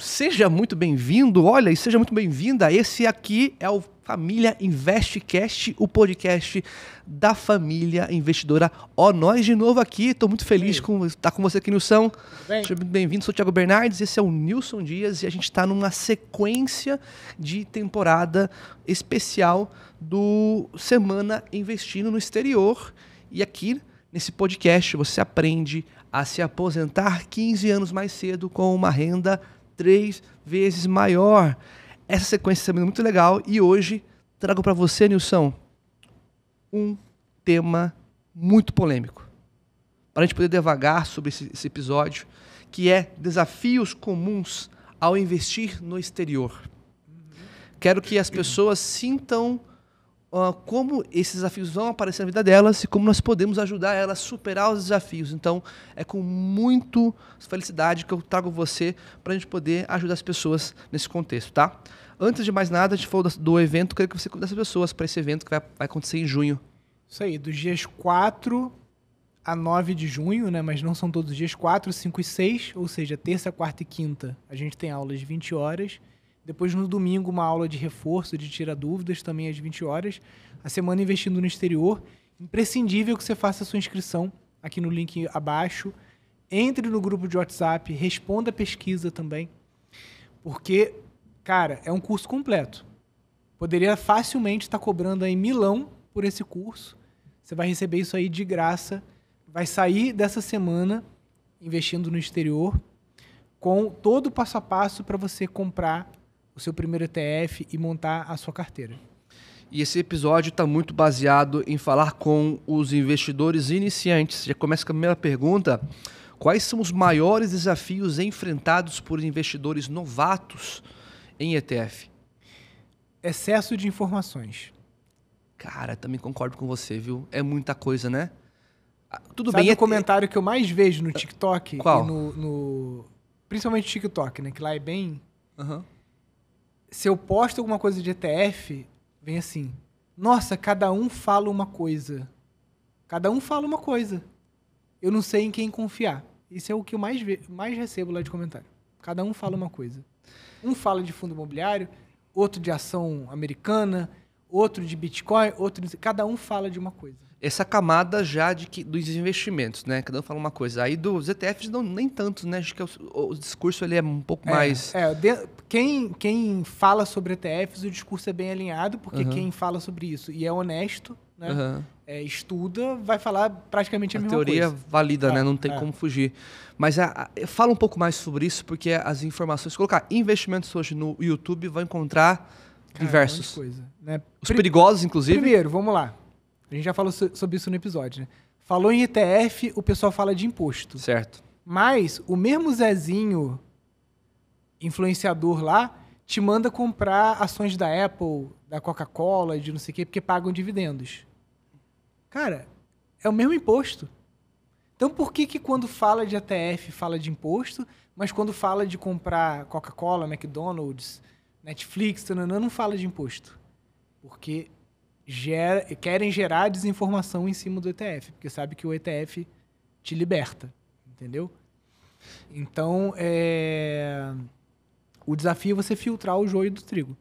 Seja muito bem-vindo, olha, e seja muito bem-vinda. Esse aqui é o Família InvestCast, o podcast da família investidora. Ó, oh, nós de novo aqui, estou muito feliz com estar tá com você aqui, Nilson. Bem. Seja muito bem-vindo, sou o Thiago Bernardes, esse é o Nilson Dias e a gente está numa sequência de temporada especial do Semana Investindo no Exterior. E aqui Nesse podcast você aprende a se aposentar 15 anos mais cedo com uma renda três vezes maior. Essa sequência também é muito legal e hoje trago para você, Nilson, um tema muito polêmico. Para a gente poder devagar sobre esse, esse episódio, que é desafios comuns ao investir no exterior. Quero que as pessoas sintam uh, como esses desafios vão aparecer na vida delas e como nós podemos ajudar elas a superar os desafios. Então, é com muito felicidade que eu trago você para a gente poder ajudar as pessoas nesse contexto, tá? Antes de mais nada, a gente falou do evento, queria que você convidasse as pessoas para esse evento que vai, vai acontecer em junho. Isso aí, dos dias 4 a 9 de junho, né? Mas não são todos os dias 4, 5 e 6, ou seja, terça, quarta e quinta a gente tem aulas de 20 horas. Depois, no domingo, uma aula de reforço, de tira dúvidas, também às 20 horas. A semana investindo no exterior. Imprescindível que você faça a sua inscrição aqui no link abaixo. Entre no grupo de WhatsApp, responda a pesquisa também. Porque, cara, é um curso completo. Poderia facilmente estar tá cobrando aí milão por esse curso. Você vai receber isso aí de graça. Vai sair dessa semana investindo no exterior com todo o passo a passo para você comprar o seu primeiro ETF e montar a sua carteira. E esse episódio está muito baseado em falar com os investidores iniciantes. Já começa com a primeira pergunta: quais são os maiores desafios enfrentados por investidores novatos em ETF? Excesso de informações. Cara, também concordo com você, viu? É muita coisa, né? Ah, tudo Sabe bem. O é- comentário que eu mais vejo no ah, TikTok Qual? No, no, principalmente no TikTok, né? Que lá é bem. Uhum se eu posto alguma coisa de ETF, vem assim: nossa, cada um fala uma coisa. Cada um fala uma coisa. Eu não sei em quem confiar. Isso é o que eu mais, mais recebo lá de comentário. Cada um fala uma coisa. Um fala de fundo imobiliário, outro de ação americana, outro de Bitcoin, outro. Cada um fala de uma coisa essa camada já de que, dos investimentos, né? Cada um fala uma coisa. Aí dos ETFs não, nem tanto, né? Acho que é o, o discurso ele é um pouco é, mais. É, de, quem, quem fala sobre ETFs, o discurso é bem alinhado, porque uhum. quem fala sobre isso e é honesto, né? Uhum. É, estuda, vai falar praticamente a, a mesma coisa. A teoria válida, né? é, né? Não tem é. como fugir. Mas a, a, fala um pouco mais sobre isso, porque as informações. Colocar investimentos hoje no YouTube, vai encontrar Cara, diversos. Coisa, né? Os Pri perigosos, inclusive. Primeiro, vamos lá. A gente já falou so sobre isso no episódio, né? Falou em ETF, o pessoal fala de imposto. Certo. Mas o mesmo Zezinho, influenciador lá, te manda comprar ações da Apple, da Coca-Cola, de não sei o quê, porque pagam dividendos. Cara, é o mesmo imposto. Então por que que quando fala de ETF, fala de imposto, mas quando fala de comprar Coca-Cola, McDonald's, Netflix, não fala de imposto? Porque gera, querem gerar desinformação em cima do ETF, porque sabe que o ETF te liberta, entendeu? Então, é... o desafio é você filtrar o joio do trigo.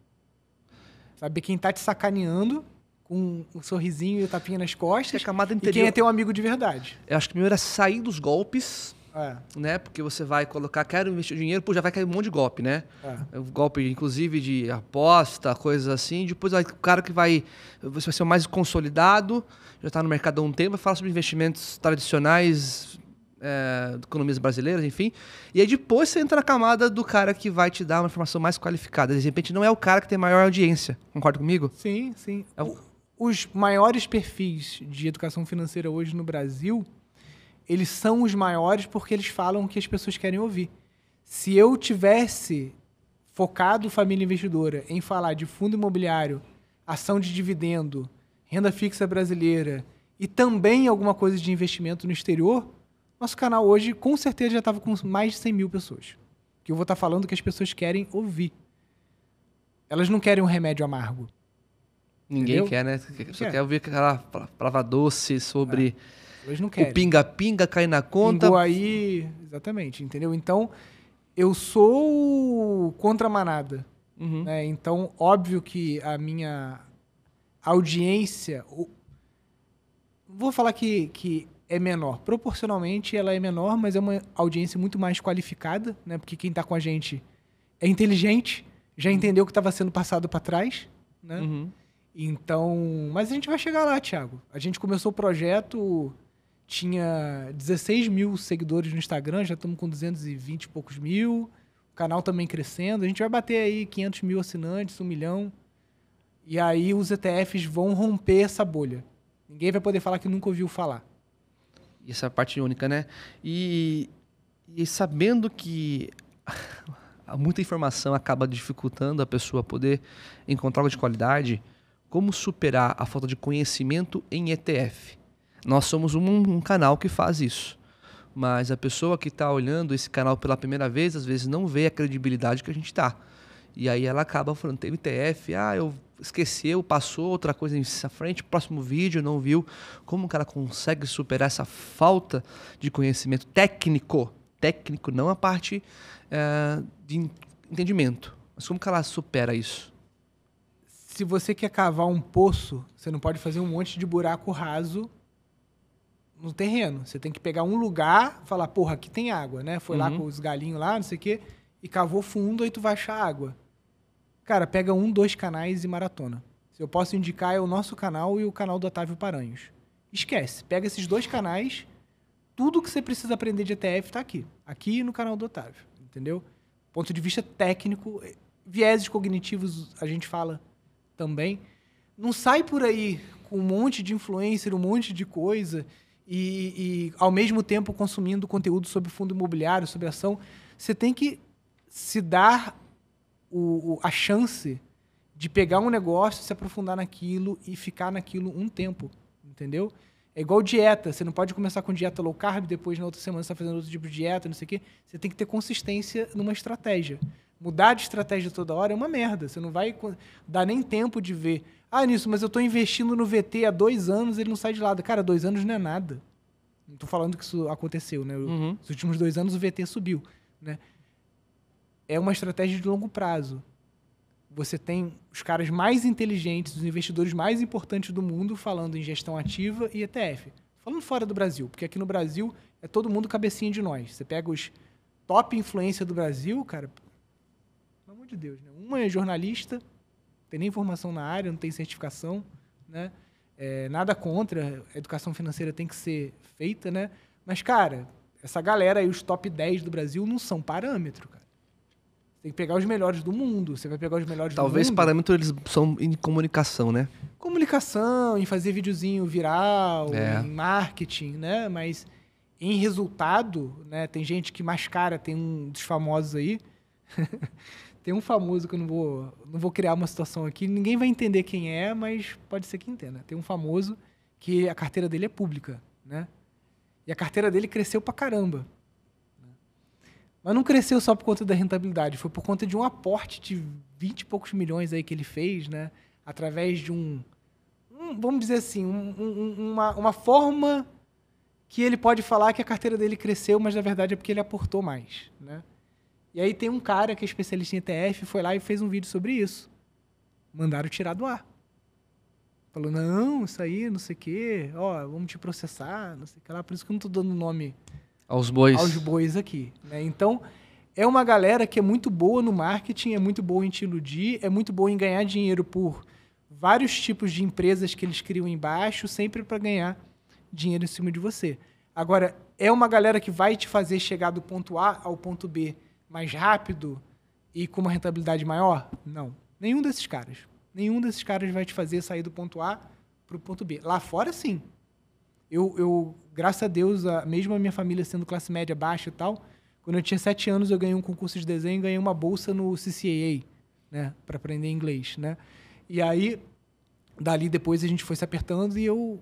Saber quem está te sacaneando com um sorrisinho e o tapinha nas costas. E, é e quem é teu amigo de verdade. Eu acho que o meu era sair dos golpes é. Né? Porque você vai colocar, quero investir dinheiro, pô, já vai cair um monte de golpe, né? É. é golpe, inclusive, de aposta, coisas assim. Depois o cara que vai. Você vai ser o mais consolidado, já está no mercado há um tempo, vai falar sobre investimentos tradicionais. É, economias brasileiras, enfim. E aí depois você entra na camada do cara que vai te dar uma informação mais qualificada. De repente não é o cara que tem maior audiência. Concorda comigo? Sim, sim. É o... Os maiores perfis de educação financeira hoje no Brasil eles são os maiores porque eles falam o que as pessoas querem ouvir. Se eu tivesse focado família investidora em falar de fundo imobiliário, ação de dividendo, renda fixa brasileira e também alguma coisa de investimento no exterior, nosso canal hoje com certeza já estava com mais de 100 mil pessoas. Que eu vou estar tá falando que as pessoas querem ouvir. Elas não querem um remédio amargo. Ninguém Entendeu? quer, né? Só quer. quer ouvir aquela palavra doce sobre. É não querem. O pinga-pinga cai na conta. Pingo aí, exatamente, entendeu? Então, eu sou contra a manada. Uhum. Né? Então, óbvio que a minha audiência. Vou falar que, que é menor. Proporcionalmente, ela é menor, mas é uma audiência muito mais qualificada, né? porque quem está com a gente é inteligente, já uhum. entendeu o que estava sendo passado para trás. Né? Uhum. Então. Mas a gente vai chegar lá, Thiago. A gente começou o projeto tinha 16 mil seguidores no Instagram, já estamos com 220 e poucos mil. O canal também crescendo. A gente vai bater aí 500 mil assinantes, 1 milhão. E aí os ETFs vão romper essa bolha. Ninguém vai poder falar que nunca ouviu falar. Essa parte única, né? E, e sabendo que muita informação acaba dificultando a pessoa poder encontrar algo de qualidade, como superar a falta de conhecimento em ETF? Nós somos um, um canal que faz isso. Mas a pessoa que está olhando esse canal pela primeira vez, às vezes não vê a credibilidade que a gente está. E aí ela acaba falando, tem TF, ah, eu esqueceu, passou outra coisa em frente, próximo vídeo, não viu. Como que ela consegue superar essa falta de conhecimento técnico? Técnico, não a parte é, de entendimento. Mas como que ela supera isso? Se você quer cavar um poço, você não pode fazer um monte de buraco raso no terreno. Você tem que pegar um lugar, falar, porra, aqui tem água, né? Foi uhum. lá com os galinhos lá, não sei o quê, e cavou fundo, aí tu vai achar água. Cara, pega um, dois canais e maratona. Se eu posso indicar, é o nosso canal e o canal do Otávio Paranhos. Esquece, pega esses dois canais, tudo que você precisa aprender de ETF está aqui. Aqui no canal do Otávio, entendeu? Ponto de vista técnico, eh, vieses cognitivos a gente fala também. Não sai por aí com um monte de influencer, um monte de coisa, e, e, ao mesmo tempo consumindo conteúdo sobre fundo imobiliário, sobre ação, você tem que se dar o, o, a chance de pegar um negócio, se aprofundar naquilo e ficar naquilo um tempo, entendeu? É igual dieta, você não pode começar com dieta low carb, depois na outra semana você está fazendo outro tipo de dieta, não sei o quê. Você tem que ter consistência numa estratégia. Mudar de estratégia toda hora é uma merda, você não vai dar nem tempo de ver ah, nisso, mas eu tô investindo no VT há dois anos ele não sai de lado. Cara, dois anos não é nada. Não tô falando que isso aconteceu, né? Uhum. Os últimos dois anos o VT subiu, né? É uma estratégia de longo prazo. Você tem os caras mais inteligentes, os investidores mais importantes do mundo falando em gestão ativa e ETF. Falando fora do Brasil, porque aqui no Brasil é todo mundo cabecinha de nós. Você pega os top influência do Brasil, cara, pelo amor de Deus, né? Uma é jornalista, tem nem formação na área, não tem certificação, né? É, nada contra, a educação financeira tem que ser feita, né? Mas, cara, essa galera aí, os top 10 do Brasil, não são parâmetro, cara. Tem que pegar os melhores do mundo, você vai pegar os melhores Talvez do mundo. Talvez parâmetro eles são em comunicação, né? Comunicação, em fazer videozinho viral, é. em marketing, né? Mas em resultado, né? Tem gente que mascara, tem um dos famosos aí. Tem um famoso que eu não vou, não vou criar uma situação aqui, ninguém vai entender quem é, mas pode ser que entenda. Tem um famoso que a carteira dele é pública, né? E a carteira dele cresceu pra caramba. Né? Mas não cresceu só por conta da rentabilidade, foi por conta de um aporte de 20 e poucos milhões aí que ele fez, né? Através de um, um vamos dizer assim, um, um, uma, uma forma que ele pode falar que a carteira dele cresceu, mas na verdade é porque ele aportou mais, né? E aí tem um cara que é especialista em ETF, foi lá e fez um vídeo sobre isso. Mandaram tirar do ar. Falou, não, isso aí, não sei o quê, ó, vamos te processar, não sei o que lá. Por isso que eu não tô dando nome aos bois, aos bois aqui. Né? Então, é uma galera que é muito boa no marketing, é muito boa em te iludir, é muito boa em ganhar dinheiro por vários tipos de empresas que eles criam embaixo, sempre para ganhar dinheiro em cima de você. Agora, é uma galera que vai te fazer chegar do ponto A ao ponto B mais rápido e com uma rentabilidade maior? Não. Nenhum desses caras. Nenhum desses caras vai te fazer sair do ponto A para o ponto B. Lá fora, sim. Eu, eu graças a Deus, a, mesmo a minha família sendo classe média baixa e tal, quando eu tinha sete anos, eu ganhei um concurso de desenho e ganhei uma bolsa no CCAA, né, para aprender inglês, né? E aí, dali depois a gente foi se apertando e eu,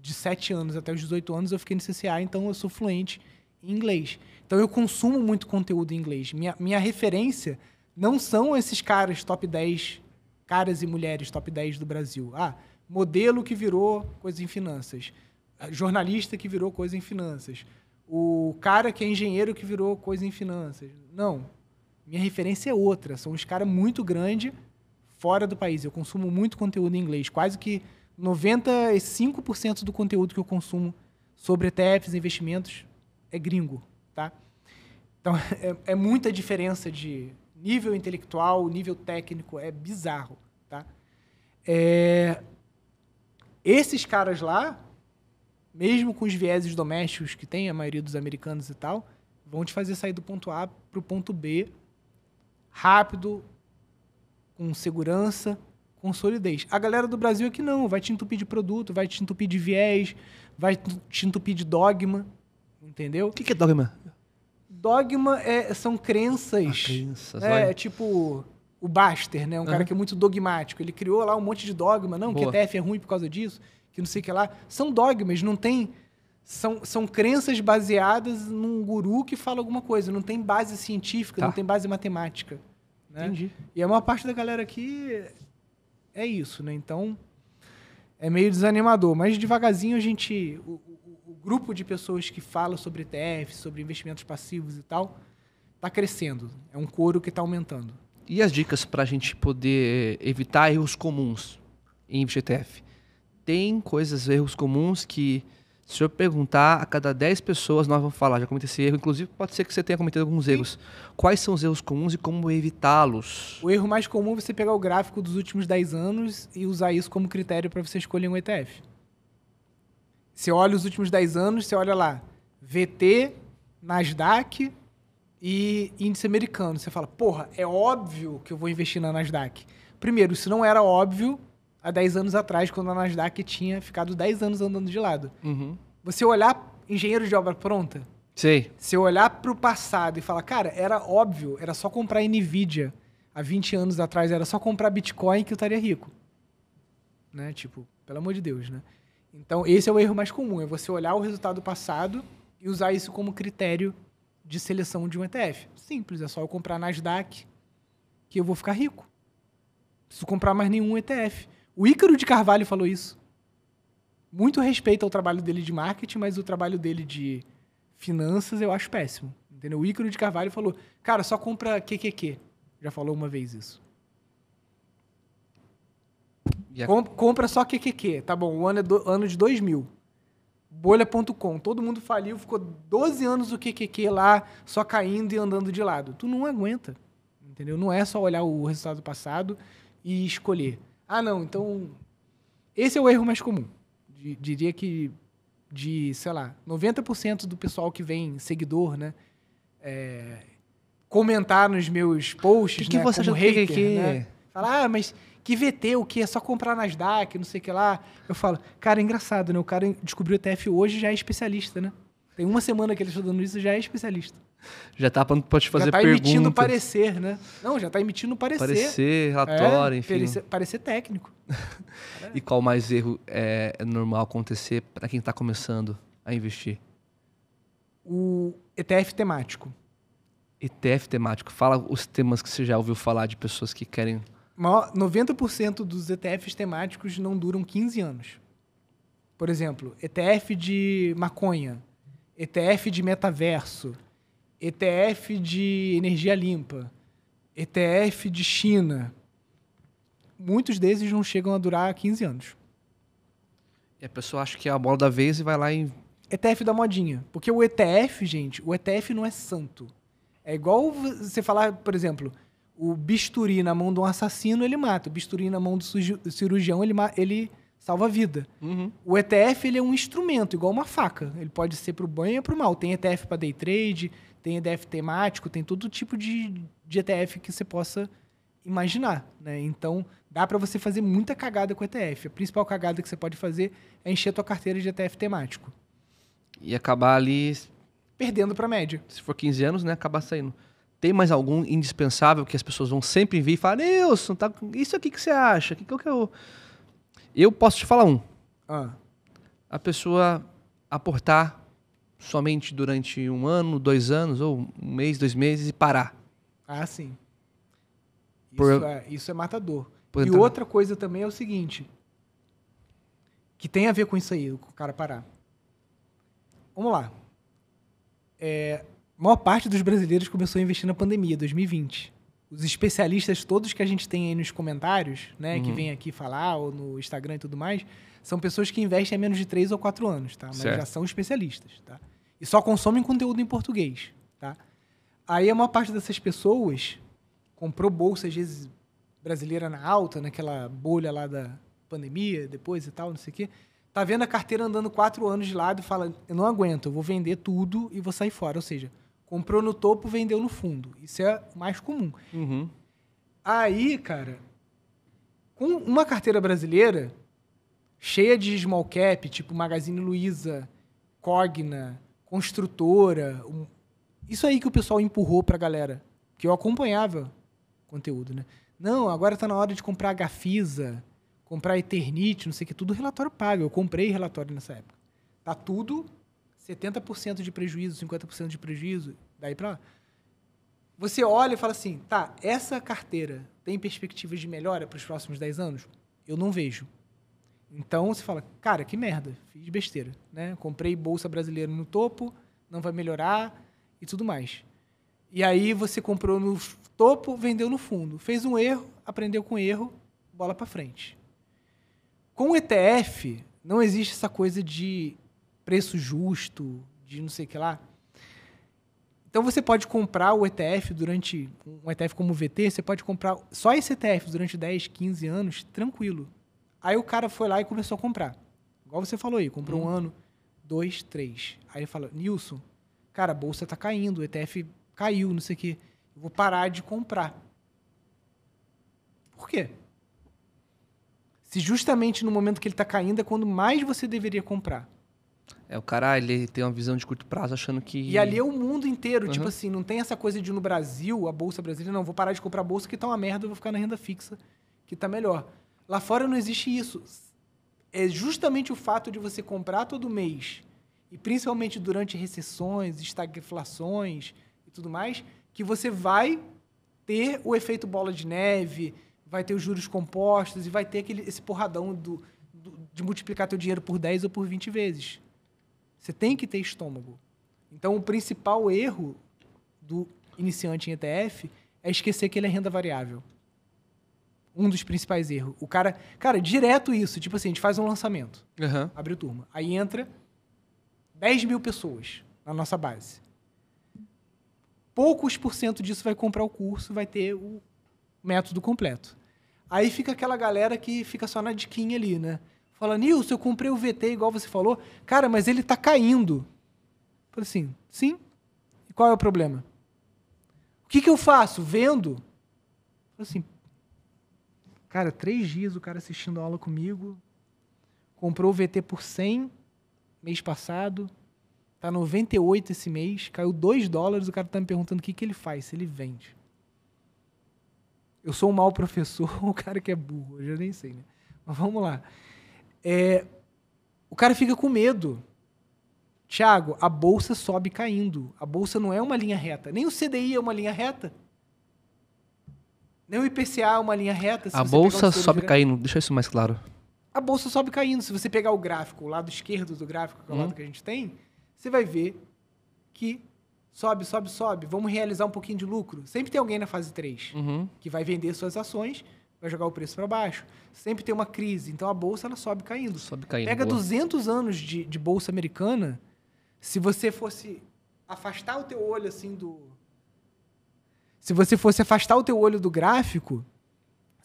de sete anos até os 18 anos, eu fiquei no CCA, então eu sou fluente em inglês. Então eu consumo muito conteúdo em inglês. Minha, minha referência não são esses caras top 10, caras e mulheres top 10 do Brasil. Ah, modelo que virou coisa em finanças. Ah, jornalista que virou coisa em finanças. O cara que é engenheiro que virou coisa em finanças. Não. Minha referência é outra. São uns caras muito grandes fora do país. Eu consumo muito conteúdo em inglês. Quase que 95% do conteúdo que eu consumo sobre ETFs, investimentos, é gringo, tá? Então, é, é muita diferença de nível intelectual, nível técnico, é bizarro, tá? É, esses caras lá, mesmo com os vieses domésticos que tem a maioria dos americanos e tal, vão te fazer sair do ponto A para o ponto B rápido, com segurança, com solidez. A galera do Brasil aqui é não, vai te entupir de produto, vai te entupir de viés, vai te entupir de dogma, Entendeu? O que, que é dogma? Dogma é, são crenças. Ah, crenças É tipo o Baster, né? Um uhum. cara que é muito dogmático. Ele criou lá um monte de dogma. Não, Boa. que ETF é ruim por causa disso, que não sei o que lá. São dogmas, não tem... São, são crenças baseadas num guru que fala alguma coisa. Não tem base científica, tá. não tem base matemática. Né? Entendi. E a maior parte da galera aqui é isso, né? Então, é meio desanimador. Mas devagarzinho a gente... O, grupo de pessoas que fala sobre ETF, sobre investimentos passivos e tal, está crescendo. É um coro que está aumentando. E as dicas para a gente poder evitar erros comuns em ETF? Tem coisas, erros comuns que, se eu perguntar a cada 10 pessoas, nós vamos falar, já cometeu esse erro. Inclusive, pode ser que você tenha cometido alguns Sim. erros. Quais são os erros comuns e como evitá-los? O erro mais comum é você pegar o gráfico dos últimos 10 anos e usar isso como critério para você escolher um ETF. Você olha os últimos 10 anos, você olha lá, VT, Nasdaq e índice americano. Você fala, porra, é óbvio que eu vou investir na Nasdaq. Primeiro, isso não era óbvio há 10 anos atrás, quando a Nasdaq tinha ficado 10 anos andando de lado. Uhum. Você olhar engenheiro de obra pronta, Se olhar para o passado e falar, cara, era óbvio, era só comprar Nvidia há 20 anos atrás, era só comprar Bitcoin que eu estaria rico. Né? Tipo, pelo amor de Deus, né? Então, esse é o erro mais comum, é você olhar o resultado passado e usar isso como critério de seleção de um ETF. Simples, é só eu comprar Nasdaq que eu vou ficar rico. preciso comprar mais nenhum ETF. O Ícaro de Carvalho falou isso. Muito respeito ao trabalho dele de marketing, mas o trabalho dele de finanças eu acho péssimo. Entendeu? O Ícaro de Carvalho falou, cara, só compra QQQ. Já falou uma vez isso. Compra Com, compra só QQQ, tá bom, o ano é do, ano de 2000. Bolha.com, todo mundo faliu, ficou 12 anos o QQQ lá, só caindo e andando de lado. Tu não aguenta, entendeu? Não é só olhar o resultado passado e escolher. Ah, não, então... Esse é o erro mais comum. diria que de, sei lá, 90% do pessoal que vem, seguidor, né? É, comentar nos meus posts, que que né? Você como hater, que... né? Falar, ah, mas que VT, o que é só comprar Nasdaq, não sei o que lá. Eu falo, cara, é engraçado, né? O cara descobriu o ETF hoje já é especialista, né? Tem uma semana que ele está dando isso já é especialista. Já está para te fazer tá perguntas. Já está emitindo parecer, né? Não, já está emitindo parecer. Parecer, é, relatório, é, enfim. Parecer, parecer técnico. e qual mais erro é, é normal acontecer para quem está começando a investir? O ETF temático. ETF temático. Fala os temas que você já ouviu falar de pessoas que querem 90% dos ETFs temáticos não duram 15 anos. Por exemplo, ETF de maconha, ETF de metaverso, ETF de energia limpa, ETF de China. Muitos desses não chegam a durar 15 anos. E a pessoa acha que é a bola da vez e vai lá e. ETF da modinha. Porque o ETF, gente, o ETF não é santo. É igual você falar, por exemplo, o bisturi na mão de um assassino, ele mata. O bisturi na mão do cirurgião, ele, ele salva a vida. Uhum. O ETF, ele é um instrumento, igual uma faca. Ele pode ser para o bem ou para o mal. Tem ETF para day trade, tem ETF temático, tem todo tipo de, de ETF que você possa imaginar, né? Então, dá para você fazer muita cagada com ETF. A principal cagada que você pode fazer é encher a tua carteira de ETF temático. E acabar ali... Perdendo para média. Se for 15 anos, né? Acabar saindo. Tem mais algum indispensável que as pessoas vão sempre vir e falar, Nilson, tá, isso aqui que você acha? Que, que, que é eu... eu posso te falar um. Ah. A pessoa aportar somente durante um ano, dois anos, ou um mês, dois meses e parar. Ah, sim. Por... Isso, é, isso é matador. Por e entrar... outra coisa também é o seguinte, que tem a ver com isso aí, com o cara parar. Vamos lá. É, maior parte dos brasileiros começou a investir na pandemia, 2020. Os especialistas todos que a gente tem aí nos comentários, né, uhum. que vem aqui falar, ou no Instagram e tudo mais, são pessoas que investem há menos de 3 ou 4 anos, tá? Mas certo. já são especialistas, tá? E só consomem conteúdo em português, tá? Aí a maior parte dessas pessoas comprou bolsa, às vezes, brasileira na alta, naquela bolha lá da pandemia, depois e tal, não sei o quê. Tá vendo a carteira andando quatro anos de lado e fala, eu não aguento, eu vou vender tudo e vou sair fora. Ou seja, Comprou no topo, vendeu no fundo. Isso é mais comum. Uhum. Aí, cara, com uma carteira brasileira cheia de small cap, tipo Magazine Luiza, Cogna, Construtora, um... isso aí que o pessoal empurrou pra galera, que eu acompanhava conteúdo, né? Não, agora tá na hora de comprar Gafisa, comprar Eternite, não sei o que, tudo relatório pago. Eu comprei relatório nessa época. Tá tudo 70% de prejuízo, 50% de prejuízo, daí para lá. Você olha e fala assim, tá, essa carteira tem perspectivas de melhora para os próximos 10 anos? Eu não vejo. Então você fala, cara, que merda, fiz besteira, né? Comprei bolsa brasileira no topo, não vai melhorar e tudo mais. E aí você comprou no topo, vendeu no fundo, fez um erro, aprendeu com erro, bola para frente. Com o ETF não existe essa coisa de preço justo, de não sei o que lá. Então você pode comprar o ETF durante. Um ETF como o VT, você pode comprar só esse ETF durante 10, 15 anos, tranquilo. Aí o cara foi lá e começou a comprar. Igual você falou aí, comprou hum. um uhum. ano, dois, três. Aí ele fala, Nilson, cara, a bolsa tá caindo, o ETF caiu, não sei o quê. vou parar de comprar. Por quê? Se justamente no momento que ele está caindo é quando mais você deveria comprar. É, o cara, ah, ele tem uma visão de curto prazo achando que. E ali é o mundo inteiro. Tipo uhum. Tipo assim, não tem essa coisa de no Brasil, a Bolsa Brasileira, não, vou parar de comprar a Bolsa que tá uma merda, vou ficar na renda fixa, que tá melhor. Lá fora não existe isso. É justamente o fato de você comprar todo mês, e principalmente durante recessões, estagflações e tudo mais, que você vai ter o efeito bola de neve, vai ter os juros compostos e vai ter aquele, esse porradão do, do de multiplicar teu dinheiro por 10 ou por 20 vezes. Você tem que ter estômago. Então, o principal erro do iniciante em ETF é esquecer que ele é renda variável. Um dos principais erros. O cara, cara, direto isso. Tipo assim, a gente faz um lançamento, uhum. abre turma. Aí entra 10 mil pessoas na nossa base. Poucos por cento disso vai comprar o curso, vai ter o método completo. Aí fica aquela galera que fica só na diquinha ali, né? Fala, Nilson, eu comprei o VT igual você falou. Cara, mas ele está caindo. Eu falei assim, sim. E qual é o problema? O que, que eu faço? Vendo? falei assim, cara, três dias o cara assistindo a aula comigo, comprou o VT por 100 mês passado, tá 98 esse mês, caiu 2 dólares, o cara tá me perguntando o que, que ele faz, se ele vende. Eu sou um mau professor ou um cara que é burro? Eu já nem sei, né? Mas vamos lá. É, o cara fica com medo. Tiago, a bolsa sobe caindo. A bolsa não é uma linha reta. Nem o CDI é uma linha reta. Nem o IPCA é uma linha reta. a bolsa sobe caindo. Deixa isso mais claro. A bolsa sobe caindo. Se você pegar o gráfico, o lado esquerdo do gráfico, que é o hum. lado que a gente tem, você vai ver que sobe, sobe, sobe. Vamos realizar um pouquinho de lucro. Sempre tem alguém na fase 3 uhum. que vai vender suas ações vai jogar o preço para baixo. Sempre tem uma crise. Então a bolsa ela sobe caindo. Sobe caindo. Pega boa. 200 anos de, de bolsa americana, se você fosse afastar o teu olho assim do se você fosse afastar o teu olho do gráfico,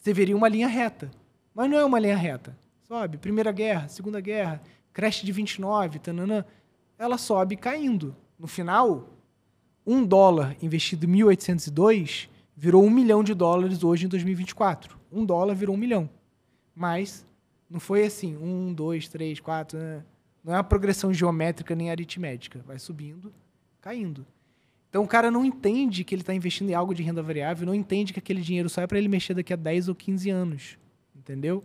você veria uma linha reta. Mas não é uma linha reta. Sobe, Primeira Guerra, Segunda Guerra, creche de 29, tananã. Ela sobe caindo. No final, um dólar investido em 1802 virou um milhão de dólares hoje em 2024 um dólar virou um milhão. Mas não foi assim, um, dois, três, quatro. Né? Não é uma progressão geométrica nem aritmética. Vai subindo, caindo. Então o cara não entende que ele está investindo em algo de renda variável, não entende que aquele dinheiro só é para ele mexer daqui a 10 ou 15 anos. Entendeu?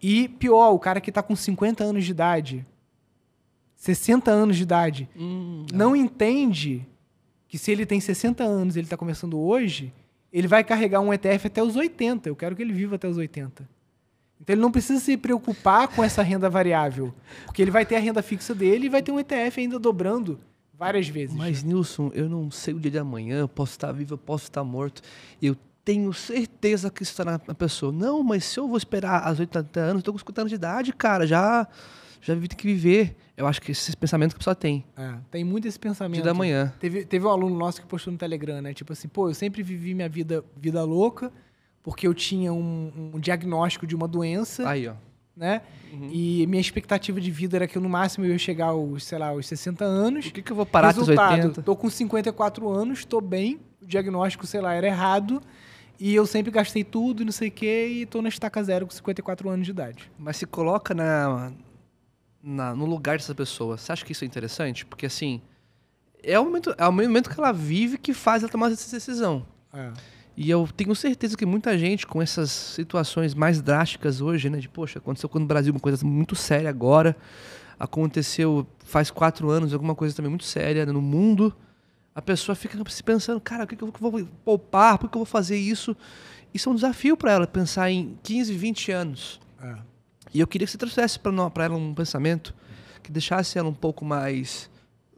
E pior, o cara que está com 50 anos de idade, 60 anos de idade, hum, não. não é. entende que se ele tem 60 anos e ele está começando hoje, ele vai carregar um ETF até os 80. Eu quero que ele viva até os 80. Então ele não precisa se preocupar com essa renda variável, porque ele vai ter a renda fixa dele e vai ter um ETF ainda dobrando várias vezes. Mas né? Nilson, eu não sei o dia de amanhã, posso estar vivo, posso estar morto. Eu tenho certeza que isso está na pessoa. Não, mas se eu vou esperar aos 80 anos, estou com 50 anos de idade, cara, já já tive que viver. Eu acho que esse pensamento que a pessoa tem. É, tem muito esse pensamento. De da manhã. Teve, teve um aluno nosso que postou no Telegram, né? Tipo assim, pô, eu sempre vivi minha vida, vida louca, porque eu tinha um, um diagnóstico de uma doença. Aí, ó. Né? Uhum. E minha expectativa de vida era que eu, no máximo eu ia chegar aos, sei lá, aos 60 anos. O que, que eu vou parar Resultado, os 80? Tô com 54 anos, tô bem, o diagnóstico, sei lá, era errado. E eu sempre gastei tudo, não sei o quê, e tô na estaca zero com 54 anos de idade. Mas se coloca na, na, no lugar dessa pessoa. Você acha que isso é interessante? Porque, assim, é o momento, é o momento que ela vive que faz ela tomar essa decisão. É. E eu tenho certeza que muita gente, com essas situações mais drásticas hoje, né? De, poxa, aconteceu o Brasil uma coisa muito séria agora. Aconteceu faz quatro anos alguma coisa também muito séria né, no mundo. A pessoa fica se pensando, cara, o que, que eu vou poupar? Por que eu vou fazer isso? Isso é um desafio para ela, pensar em 15, 20 anos. É e eu queria que você trouxesse para ela um pensamento que deixasse ela um pouco mais.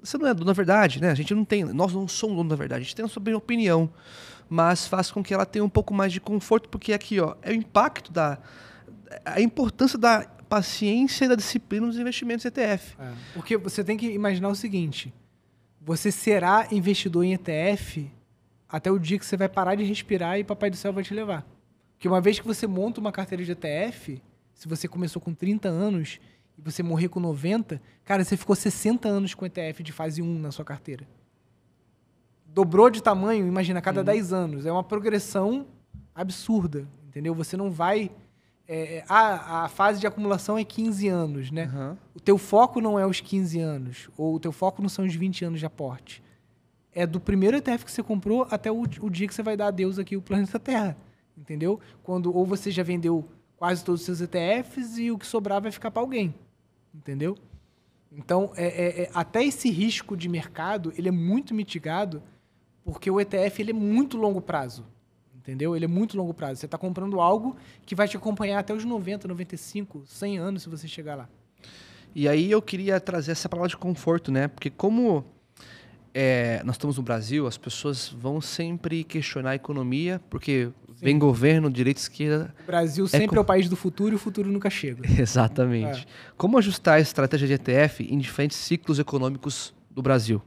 Você não é dono da verdade, né? A gente não tem, nós não somos dono da verdade. A gente tem a sua opinião, mas faz com que ela tenha um pouco mais de conforto, porque aqui, ó, é o impacto da a importância da paciência e da disciplina nos investimentos ETF. É. Porque você tem que imaginar o seguinte: você será investidor em ETF até o dia que você vai parar de respirar e papai do céu vai te levar. Porque uma vez que você monta uma carteira de ETF, se você começou com 30 anos e você morrer com 90, cara, você ficou 60 anos com ETF de fase 1 na sua carteira. Dobrou de tamanho, imagina, a cada hum. 10 anos. É uma progressão absurda, entendeu? Você não vai... É, é a, a, fase de acumulação é 15 anos, né? Uhum. O teu foco não é os 15 anos, ou o teu foco não são os 20 anos de aporte. É do primeiro ETF que você comprou até o, o dia que você vai dar adeus aqui o planeta Terra, entendeu? Quando ou você já vendeu quase todos os seus ETFs e o que sobrar vai ficar para alguém, entendeu? Então, é, é, é, até esse risco de mercado, ele é muito mitigado, porque o ETF ele é muito longo prazo, entendeu? Ele é muito longo prazo. Você está comprando algo que vai te acompanhar até os 90, 95, 100 anos, se você chegar lá. E aí eu queria trazer essa palavra de conforto, né? Porque como é, nós estamos no Brasil, as pessoas vão sempre questionar a economia, porque Sim. Vem governo, direita, esquerda. O Brasil é sempre é, com... é, o país do futuro e o futuro nunca chega. Exatamente. É. Como ajustar a estratégia de ETF em diferentes ciclos econômicos do Brasil?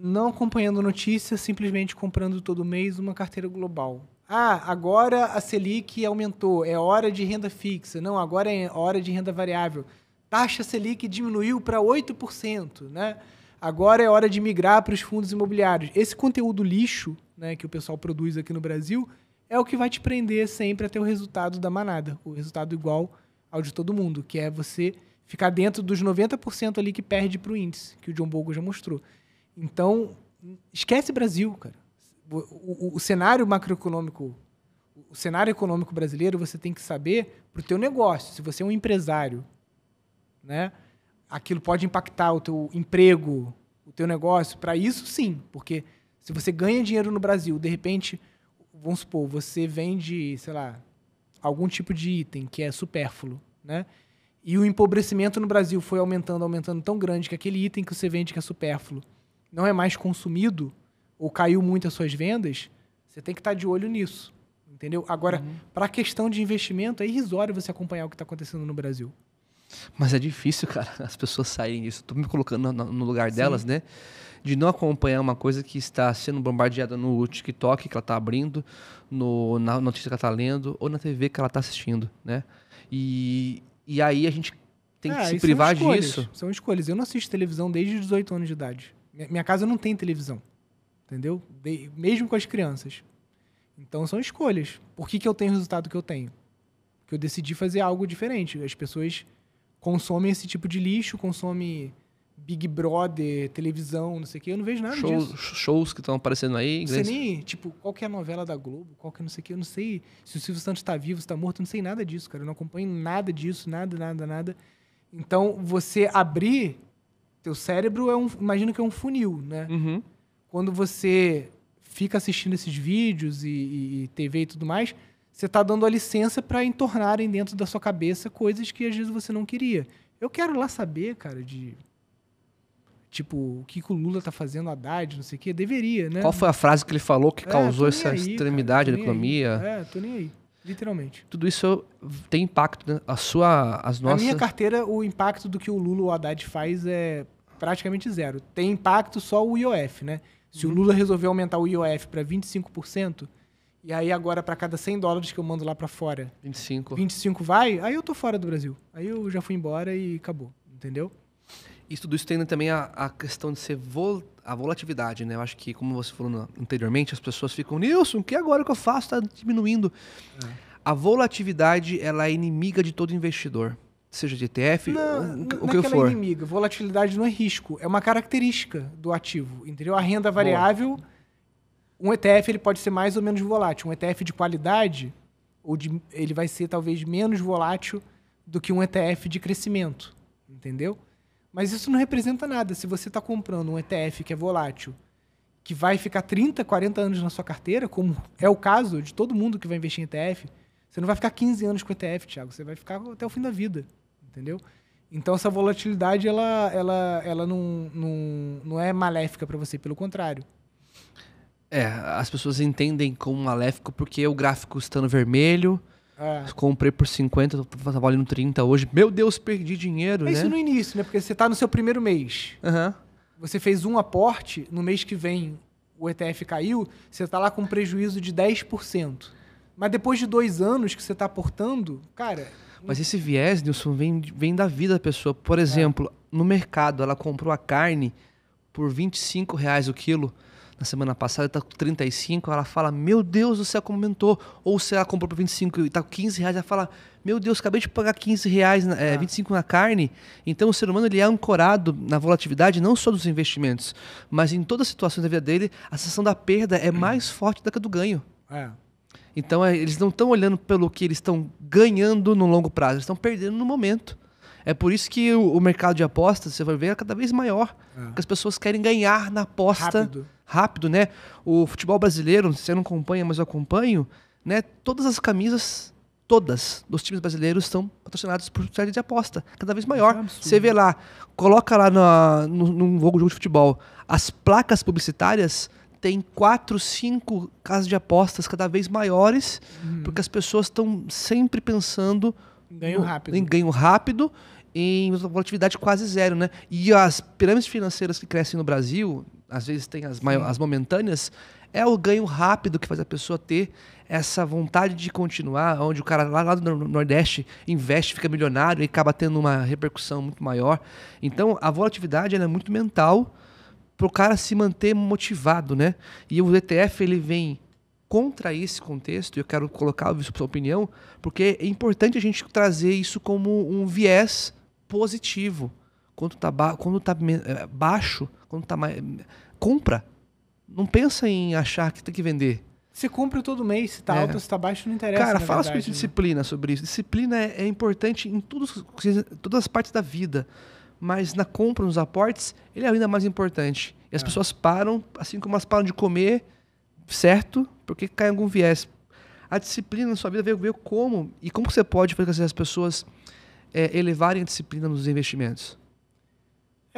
Não acompanhando notícias, simplesmente comprando todo mês uma carteira global. Ah, agora a Selic aumentou, é hora de renda fixa. Não, agora é hora de renda variável. Taxa Selic diminuiu para 8%, né? Agora é hora de migrar para os fundos imobiliários. Esse conteúdo lixo né, que o pessoal produz aqui no Brasil, é o que vai te prender sempre a ter o resultado da manada, o resultado igual ao de todo mundo, que é você ficar dentro dos 90% ali que perde para o índice, que o John Bogo já mostrou. Então, esquece Brasil, cara. O, o, o, cenário macroeconômico, o cenário econômico brasileiro, você tem que saber para o teu negócio. Se você é um empresário, né, aquilo pode impactar o teu emprego, o teu negócio. Para isso, sim, porque se você ganha dinheiro no Brasil, de repente, vamos supor, você vende, sei lá, algum tipo de item que é supérfluo, né? E o empobrecimento no Brasil foi aumentando, aumentando tão grande que aquele item que você vende que é supérfluo não é mais consumido ou caiu muito as suas vendas, você tem que estar tá de olho nisso, entendeu? Agora, uhum. para a questão de investimento, é irrisório você acompanhar o que está acontecendo no Brasil. Mas é difícil, cara, as pessoas saírem disso. Estou me colocando no, no lugar delas, Sim. né? De não acompanhar uma coisa que está sendo bombardeada no TikTok que ela está abrindo, no, na notícia que ela está lendo, ou na TV que ela está assistindo, né? E, e aí a gente tem é, que se privar são disso. São escolhas. Eu não assisto televisão desde os 18 anos de idade. Minha casa não tem televisão, entendeu? De, mesmo com as crianças. Então são escolhas. Por que, que eu tenho o resultado que eu tenho? Porque eu decidi fazer algo diferente. As pessoas consomem esse tipo de lixo, consomem Big Brother, televisão, não sei o quê. Eu não vejo nada shows, disso. Shows que estão aparecendo aí. Não sei nem, tipo, qual que é a novela da Globo, qual que é não sei o quê. Eu não sei se o Silvio Santos está vivo, se está morto. Eu não sei nada disso, cara. Eu não acompanho nada disso, nada, nada, nada. Então, você abrir teu cérebro é um... Imagina que é um funil, né? Uhum. Quando você fica assistindo esses vídeos e, e, e TV e tudo mais você está dando a licença para entornarem dentro da sua cabeça coisas que às vezes você não queria. Eu quero lá saber, cara, de. Tipo, o que, que o Lula tá fazendo, Haddad, não sei o quê. Deveria, né? Qual foi a frase que ele falou que é, causou essa aí, extremidade da economia? Aí. É, tô nem aí. Literalmente. Tudo isso tem impacto, né? A sua, as nossas... Na minha carteira, o impacto do que o Lula ou o Haddad faz é praticamente zero. Tem impacto só o IOF, né? Se o uhum. Lula resolver aumentar o IOF para 25%, e aí agora para cada 100 dólares que eu mando lá para fora, 25. 25 vai, aí eu tô fora do Brasil. Aí eu já fui embora e acabou, entendeu? Isso tudo isso tem também a, a questão de ser vol, a volatilidade, né? Eu acho que como você falou anteriormente, as pessoas ficam, Nilson, o que agora que eu faço tá diminuindo. É. A volatilidade, ela é inimiga de todo investidor. Seja de ETF, é o que é for. Não é inimiga. Volatilidade não é risco. É uma característica do ativo, entendeu? A renda variável Boa um ETF ele pode ser mais ou menos volátil. Um ETF de qualidade, ou de, ele vai ser talvez menos volátil do que um ETF de crescimento, entendeu? Mas isso não representa nada. Se você está comprando um ETF que é volátil, que vai ficar 30, 40 anos na sua carteira, como é o caso de todo mundo que vai investir em ETF, você não vai ficar 15 anos com ETF, Thiago. Você vai ficar até o fim da vida, entendeu? Então essa volatilidade ela, ela, ela não, não, não é maléfica para você, pelo contrário. É, as pessoas entendem como maléfico porque o gráfico está no vermelho. É. Comprei por 50, tava valendo 30 hoje. Meu Deus, perdi dinheiro, é né? isso no início, né? Porque você tá no seu primeiro mês. Uhum. Você fez um aporte, no mês que vem o ETF caiu, você tá lá com um prejuízo de 10%. Mas depois de dois anos que você tá aportando, cara... Mas esse viés, Nilson, vem, vem da vida da pessoa. Por é. exemplo, é. no mercado, ela comprou a carne por 25 reais o quilo na semana passada está com 35, ela fala, meu Deus do céu, como aumentou. Ou se ela comprou por 25 e está com 15 reais, ela fala, meu Deus, acabei de pagar 15 reais, na, né, é, ah. 25 na carne. Então o ser humano ele é ancorado na volatilidade, não só dos investimentos, mas em todas as situações da vida dele, a sensação da perda é mais forte do que a do ganho. É. Então é, eles não estão olhando pelo que eles estão ganhando no longo prazo, eles estão perdendo no momento. É por isso que o, o mercado de apostas, você vai ver, é cada vez maior. É. Porque as pessoas querem ganhar na aposta. Rápido rápido, né? O futebol brasileiro, você não acompanha, mas eu acompanho, né? Todas as camisas todas dos times brasileiros estão patrocinados por série de aposta, cada vez maior. É Você vê lá, coloca lá na, no, num jogo de futebol, as placas publicitárias tem quatro, cinco casas de apostas cada vez maiores, uhum. porque as pessoas estão sempre pensando ganho no, em ganho rápido, em volatilidade quase zero, né? E as pirâmides financeiras que crescem no Brasil, às vezes tem as, as momentâneas, é o ganho rápido que faz a pessoa ter essa vontade de continuar, onde o cara lá, lá do Nordeste investe, fica milionário e acaba tendo uma repercussão muito maior. Então, a volatilidade é muito mental para o cara se manter motivado, né? E o ETF ele vem contra esse contexto, e eu quero colocar isso para sua opinião, porque é importante a gente trazer isso como um viés positivo quando tá, ba quando tá eh, baixo, quando tá mais. Compra. Não pensa em achar que tem que vender. Se compra todo mês, se tá é. alto, se tá baixo, não interessa. Cara, fala verdade, sobre né? disciplina sobre isso. Disciplina é, é importante em todos, todas as partes da vida. Mas na compra, nos aportes, ele é ainda mais importante. E as é. pessoas param, assim como elas param de comer, certo? Porque cai algum viés. A disciplina na sua vida veio, veio como e como você pode fazer as pessoas é, elevarem a disciplina nos investimentos.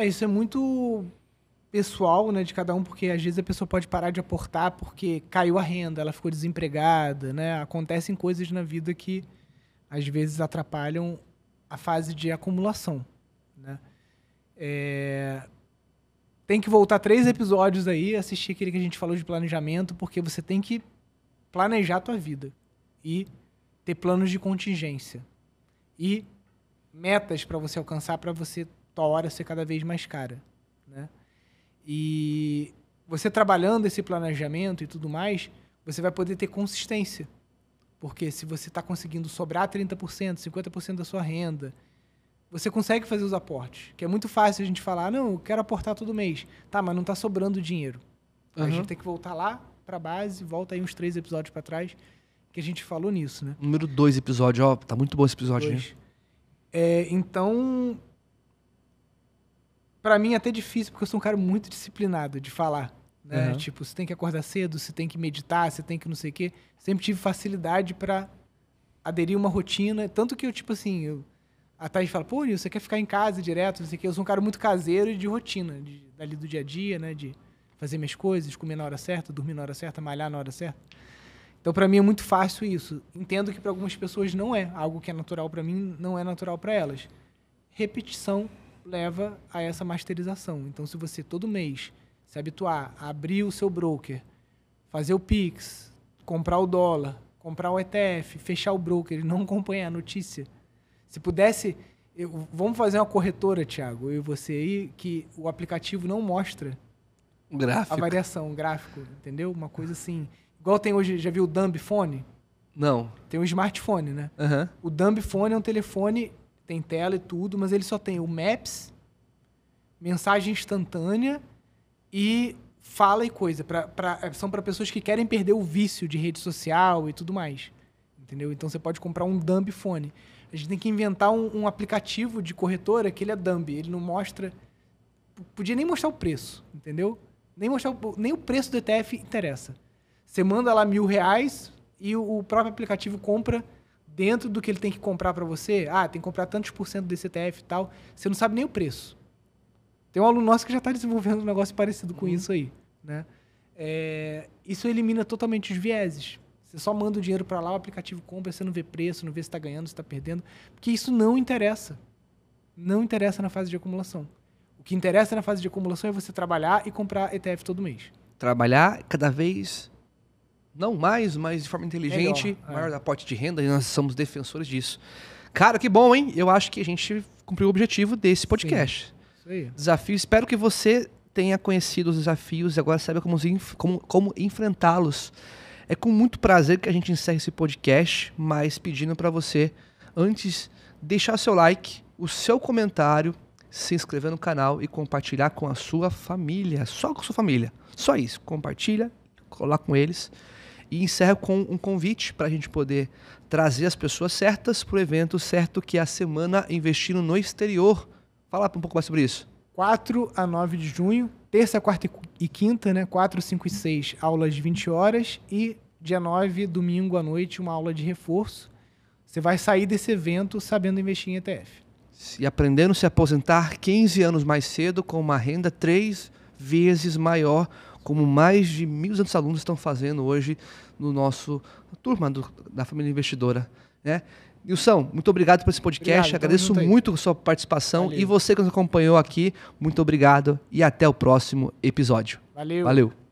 É, isso é muito pessoal, né, de cada um, porque às vezes a pessoa pode parar de aportar porque caiu a renda, ela ficou desempregada, né? Acontecem coisas na vida que às vezes atrapalham a fase de acumulação, né? É... Tem que voltar três episódios aí, assistir aquele que a gente falou de planejamento, porque você tem que planejar a tua vida e ter planos de contingência e metas para você alcançar para você tua hora ser cada vez mais cara, né? E você trabalhando esse planejamento e tudo mais, você vai poder ter consistência. Porque se você está conseguindo sobrar 30%, 50% da sua renda, você consegue fazer os aportes. Que é muito fácil a gente falar, não, eu quero aportar todo mês. Tá, mas não está sobrando dinheiro. Uhum. A gente tem que voltar lá para a base, volta aí uns três episódios para trás, que a gente falou nisso, né? Número dois episódio, ó, tá muito bom esse episódio, dois. né? É, então, para mim é até difícil, porque eu sou um cara muito disciplinado de falar. Né? Uhum. Tipo, você tem que acordar cedo, você tem que meditar, você tem que não sei o quê. Sempre tive facilidade para aderir uma rotina. Tanto que eu, tipo assim, eu, a Thaís fala, pô, você quer ficar em casa direto, não sei o quê. Eu sou um cara muito caseiro e de rotina, de, dali do dia a dia, né? De fazer minhas coisas, comer na hora certa, dormir na hora certa, malhar na hora certa. Então, para mim é muito fácil isso. Entendo que para algumas pessoas não é algo que é natural para mim, não é natural para elas. Repetição leva a essa masterização. Então, se você todo mês se habituar a abrir o seu broker, fazer o Pix, comprar o dólar, comprar o ETF, fechar o broker e não acompanhar a notícia. Se pudesse, eu, vamos fazer uma corretora, Thiago, eu e você aí, que o aplicativo não mostra um gráfico. a variação, um gráfico, entendeu? Uma coisa assim. Igual tem hoje, já viu o Dumb Phone? Não. Tem um smartphone, né? Uhum. O Dumb Phone é um telefone tem tela e tudo, mas ele só tem o Maps, mensagem instantânea e fala e coisa. Pra, pra, são para pessoas que querem perder o vício de rede social e tudo mais. Entendeu? Então você pode comprar um dumb phone. A gente tem que inventar um, um aplicativo de corretora que ele é dumb. Ele não mostra. Podia nem mostrar o preço, entendeu? Nem, mostrar o, nem o preço do ETF interessa. Você manda lá mil reais e o, o próprio aplicativo compra dentro do que ele tem que comprar para você, ah, tem que comprar tantos por cento desse ETF e tal, você não sabe nem o preço. Tem um aluno nosso que já está desenvolvendo um negócio parecido com uhum. isso aí, né? É, isso elimina totalmente os vieses. Você só manda o dinheiro para lá, o aplicativo compra, você não vê preço, não vê se está ganhando, se está perdendo, porque isso não interessa. Não interessa na fase de acumulação. O que interessa na fase de acumulação é você trabalhar e comprar ETF todo mês. Trabalhar cada vez não mais, mas de forma inteligente, Melhor, é. maior é. de renda, e nós somos defensores disso. Cara, que bom, hein? Eu acho que a gente cumpriu o objetivo desse podcast. Sim. Isso aí. Desafio, espero que você tenha conhecido os desafios e agora saiba como, como, como enfrentá-los. É com muito prazer que a gente encerra esse podcast, mas pedindo para você, antes, deixar seu like, o seu comentário, se inscrever no canal e compartilhar com a sua família. Só com a sua família. Só isso. Compartilha, colar com eles. E encerro com um convite para a gente poder trazer as pessoas certas para o evento certo, que é a Semana Investindo no Exterior. Fala um pouco mais sobre isso. 4 a 9 de junho, terça, quarta e quinta, né? 4, 5 e 6, aulas de 20 horas. E dia 9, domingo à noite, uma aula de reforço. Você vai sair desse evento sabendo investir em ETF. E aprendendo a se aposentar 15 anos mais cedo com uma renda três vezes maior como mais de 1.200 alunos estão fazendo hoje no nosso turma do, da família investidora. Né? Nilson, muito obrigado por esse podcast. Obrigado, Agradeço muito a sua participação. Valeu. E você que nos acompanhou aqui, muito obrigado e até o próximo episódio. Valeu. Valeu.